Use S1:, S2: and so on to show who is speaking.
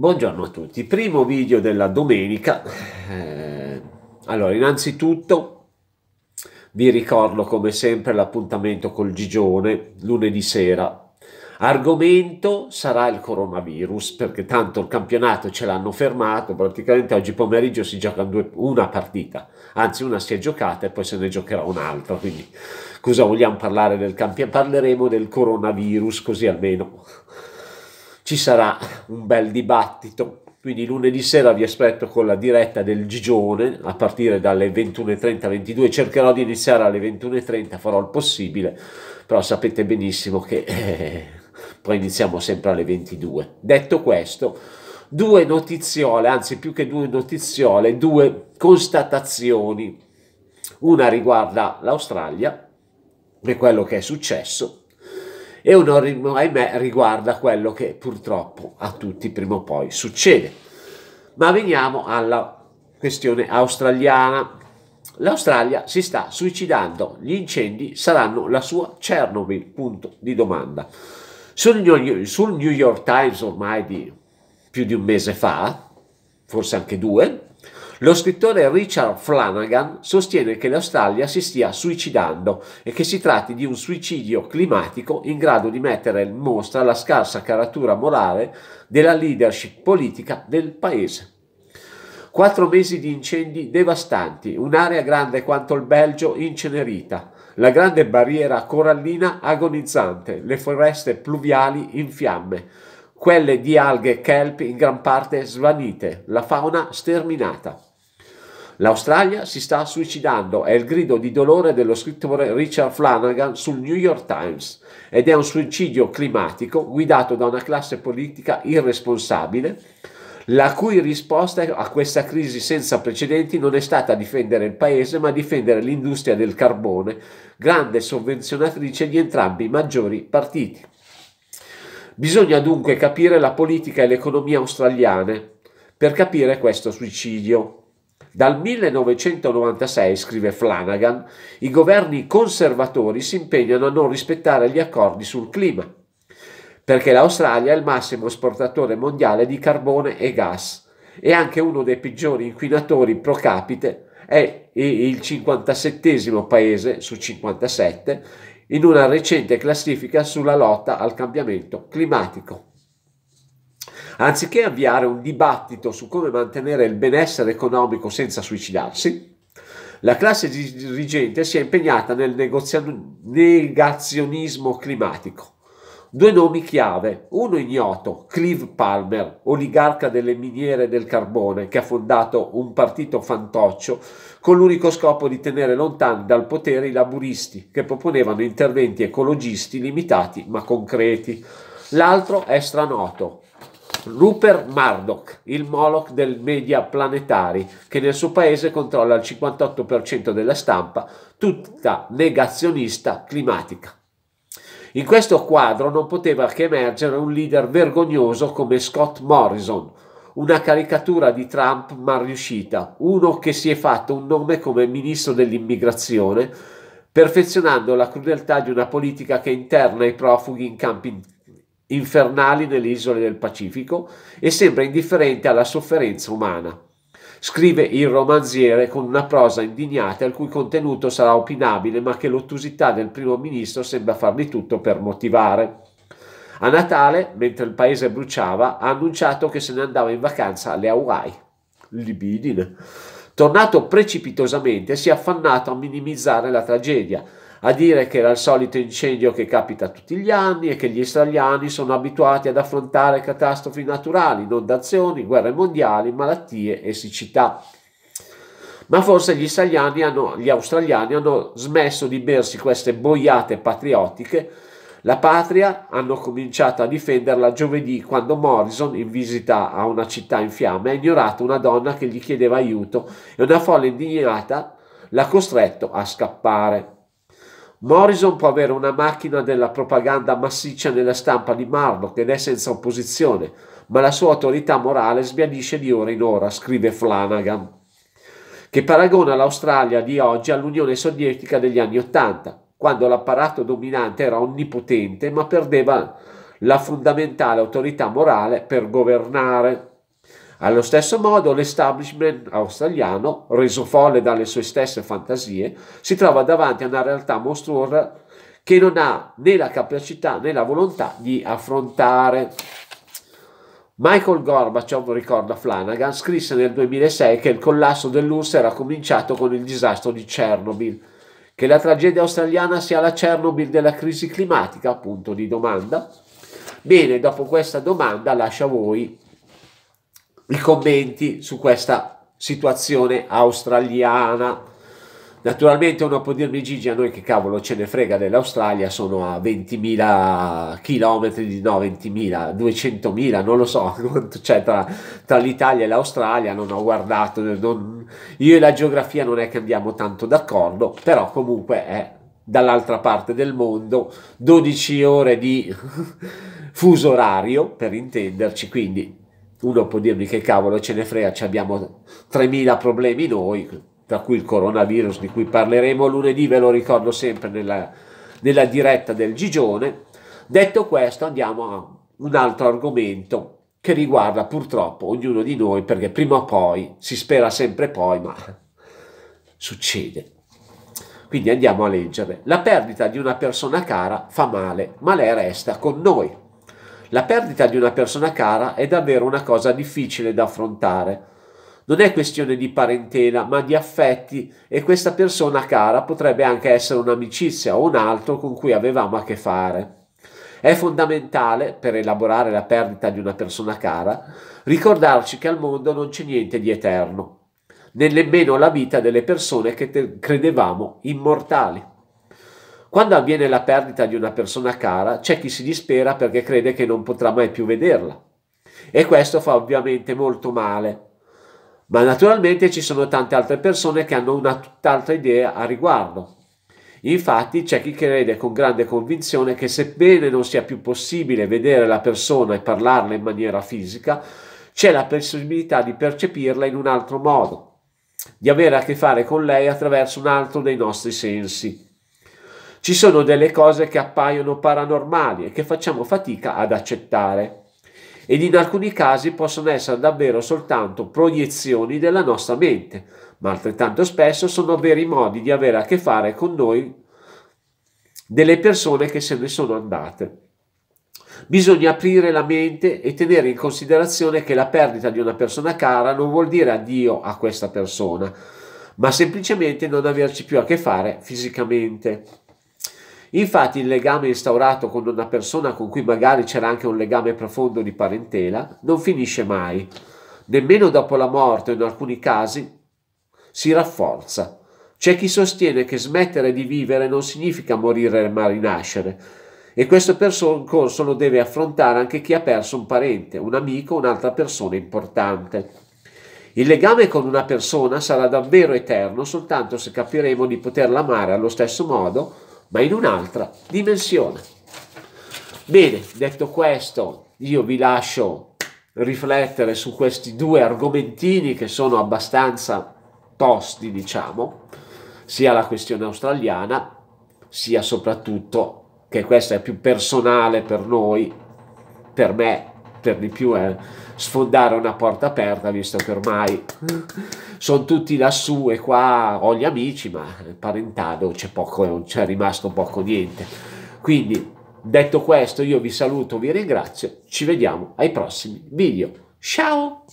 S1: Buongiorno a tutti, primo video della domenica. Eh, allora, innanzitutto vi ricordo come sempre l'appuntamento col Gigione lunedì sera. Argomento sarà il coronavirus, perché tanto il campionato ce l'hanno fermato, praticamente oggi pomeriggio si gioca due, una partita, anzi una si è giocata e poi se ne giocherà un'altra, quindi cosa vogliamo parlare del campionato? Parleremo del coronavirus così almeno ci sarà un bel dibattito. Quindi lunedì sera vi aspetto con la diretta del Gigione a partire dalle 21.30-22. Cercherò di iniziare alle 21.30, farò il possibile, però sapete benissimo che eh, poi iniziamo sempre alle 22. Detto questo, due notiziole, anzi più che due notiziole, due constatazioni. Una riguarda l'Australia e quello che è successo e un orrimo ahimè riguarda quello che purtroppo a tutti prima o poi succede. Ma veniamo alla questione australiana. L'Australia si sta suicidando, gli incendi saranno la sua Chernobyl, punto di domanda. Sul New, sul New York Times ormai di più di un mese fa, forse anche due, lo scrittore Richard Flanagan sostiene che l'Australia si stia suicidando e che si tratti di un suicidio climatico in grado di mettere in mostra la scarsa caratura morale della leadership politica del paese. Quattro mesi di incendi devastanti, un'area grande quanto il Belgio incenerita, la grande barriera corallina agonizzante, le foreste pluviali in fiamme, quelle di alghe e kelp in gran parte svanite, la fauna sterminata. L'Australia si sta suicidando è il grido di dolore dello scrittore Richard Flanagan sul New York Times ed è un suicidio climatico guidato da una classe politica irresponsabile la cui risposta a questa crisi senza precedenti non è stata difendere il paese, ma difendere l'industria del carbone, grande sovvenzionatrice di entrambi i maggiori partiti. Bisogna dunque capire la politica e l'economia australiane per capire questo suicidio. Dal 1996, scrive Flanagan, i governi conservatori si impegnano a non rispettare gli accordi sul clima, perché l'Australia è il massimo esportatore mondiale di carbone e gas e anche uno dei peggiori inquinatori pro capite è il 57 paese su 57 in una recente classifica sulla lotta al cambiamento climatico anziché avviare un dibattito su come mantenere il benessere economico senza suicidarsi, la classe dirigente si è impegnata nel negazionismo climatico. Due nomi chiave, uno ignoto, Clive Palmer, oligarca delle miniere del carbone, che ha fondato un partito fantoccio con l'unico scopo di tenere lontani dal potere i laburisti, che proponevano interventi ecologisti limitati ma concreti. L'altro è stranoto, Rupert Murdoch, il Moloch del media planetari, che nel suo paese controlla il 58% della stampa, tutta negazionista climatica. In questo quadro non poteva che emergere un leader vergognoso come Scott Morrison, una caricatura di Trump riuscita, uno che si è fatto un nome come ministro dell'immigrazione, perfezionando la crudeltà di una politica che interna i profughi in campi infernali nelle isole del Pacifico e sembra indifferente alla sofferenza umana. Scrive il romanziere con una prosa indignata il cui contenuto sarà opinabile ma che l'ottusità del primo ministro sembra far di tutto per motivare. A Natale, mentre il paese bruciava, ha annunciato che se ne andava in vacanza alle Hawaii. Libidine. Tornato precipitosamente, si è affannato a minimizzare la tragedia, a dire che era il solito incendio che capita tutti gli anni e che gli israeliani sono abituati ad affrontare catastrofi naturali, inondazioni, guerre mondiali, malattie e siccità. Ma forse gli, hanno, gli australiani hanno smesso di bersi queste boiate patriottiche la patria hanno cominciato a difenderla giovedì quando Morrison, in visita a una città in fiamme, ha ignorato una donna che gli chiedeva aiuto e una folla indignata l'ha costretto a scappare. Morrison può avere una macchina della propaganda massiccia nella stampa di Marlock ed è senza opposizione, ma la sua autorità morale sbiadisce di ora in ora, scrive Flanagan, che paragona l'Australia di oggi all'Unione Sovietica degli anni Ottanta, quando l'apparato dominante era onnipotente ma perdeva la fondamentale autorità morale per governare. Allo stesso modo l'establishment australiano, reso folle dalle sue stesse fantasie, si trova davanti a una realtà mostruosa che non ha né la capacità né la volontà di affrontare. Michael Gorbaciov, ricorda Flanagan, scrisse nel 2006 che il collasso dell'URSS era cominciato con il disastro di Chernobyl. Che la tragedia australiana sia la Chernobyl della crisi climatica? Punto di domanda. Bene, dopo questa domanda lascio a voi i commenti su questa situazione australiana. Naturalmente uno può dirmi Gigi a noi che cavolo ce ne frega dell'Australia, sono a 20.000 km no, 20.000, 200.000, non lo so quanto c'è tra, tra l'Italia e l'Australia, non ho guardato, non, io e la geografia non è che andiamo tanto d'accordo, però comunque è dall'altra parte del mondo, 12 ore di fuso orario per intenderci, quindi uno può dirmi che cavolo ce ne frega, ci abbiamo 3.000 problemi noi, tra cui il coronavirus di cui parleremo lunedì, ve lo ricordo sempre nella, nella diretta del Gigione. Detto questo andiamo a un altro argomento che riguarda purtroppo ognuno di noi, perché prima o poi, si spera sempre poi, ma succede. Quindi andiamo a leggere. La perdita di una persona cara fa male, ma lei resta con noi. La perdita di una persona cara è davvero una cosa difficile da affrontare. Non è questione di parentela, ma di affetti e questa persona cara potrebbe anche essere un'amicizia o un altro con cui avevamo a che fare. È fondamentale, per elaborare la perdita di una persona cara, ricordarci che al mondo non c'è niente di eterno, né nemmeno la vita delle persone che credevamo immortali. Quando avviene la perdita di una persona cara, c'è chi si dispera perché crede che non potrà mai più vederla. E questo fa ovviamente molto male. Ma naturalmente ci sono tante altre persone che hanno una tutt'altra idea a riguardo. Infatti c'è chi crede con grande convinzione che sebbene non sia più possibile vedere la persona e parlarla in maniera fisica, c'è la possibilità di percepirla in un altro modo, di avere a che fare con lei attraverso un altro dei nostri sensi. Ci sono delle cose che appaiono paranormali e che facciamo fatica ad accettare ed in alcuni casi possono essere davvero soltanto proiezioni della nostra mente, ma altrettanto spesso sono veri modi di avere a che fare con noi delle persone che se ne sono andate. Bisogna aprire la mente e tenere in considerazione che la perdita di una persona cara non vuol dire addio a questa persona, ma semplicemente non averci più a che fare fisicamente. Infatti il legame instaurato con una persona con cui magari c'era anche un legame profondo di parentela non finisce mai, nemmeno dopo la morte in alcuni casi si rafforza. C'è chi sostiene che smettere di vivere non significa morire ma rinascere e questo percorso lo deve affrontare anche chi ha perso un parente, un amico, o un'altra persona importante. Il legame con una persona sarà davvero eterno soltanto se capiremo di poterla amare allo stesso modo ma in un'altra dimensione. Bene, detto questo, io vi lascio riflettere su questi due argomentini che sono abbastanza tosti, diciamo, sia la questione australiana, sia soprattutto che questa è più personale per noi, per me per di più è eh, sfondare una porta aperta, visto che ormai sono tutti lassù e qua ho gli amici, ma il parentado c'è poco, non c'è rimasto poco niente. Quindi, detto questo, io vi saluto, vi ringrazio, ci vediamo ai prossimi video. Ciao!